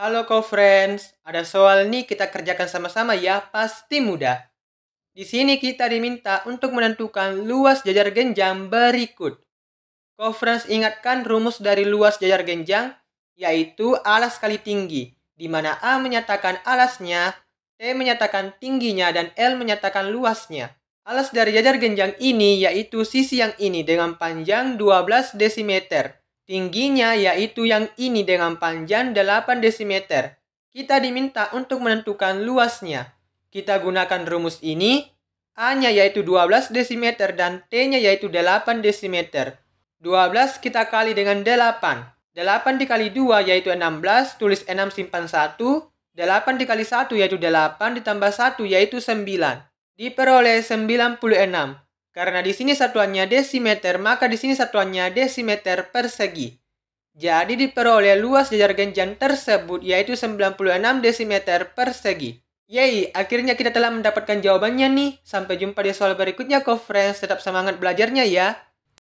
Halo co-friends, ada soal nih kita kerjakan sama-sama ya, pasti mudah. Di sini kita diminta untuk menentukan luas jajar genjang berikut. Co-friends ingatkan rumus dari luas jajar genjang, yaitu alas kali tinggi, di mana A menyatakan alasnya, T menyatakan tingginya, dan L menyatakan luasnya. Alas dari jajar genjang ini yaitu sisi yang ini dengan panjang 12 desimeter. Tingginya yaitu yang ini dengan panjang 8 dm. Kita diminta untuk menentukan luasnya. Kita gunakan rumus ini. A-nya yaitu 12 dm dan T-nya yaitu 8 dm. 12 kita kali dengan 8. 8 dikali 2 yaitu 16, tulis 6 simpan 1. 8 dikali 1 yaitu 8, ditambah 1 yaitu 9. Diperoleh 96. Karena di sini satuannya desimeter, maka di sini satuannya desimeter persegi. Jadi diperoleh luas jajar genjang tersebut yaitu 96 desimeter persegi. Yeay, akhirnya kita telah mendapatkan jawabannya nih. Sampai jumpa di soal berikutnya, co friends. Tetap semangat belajarnya ya.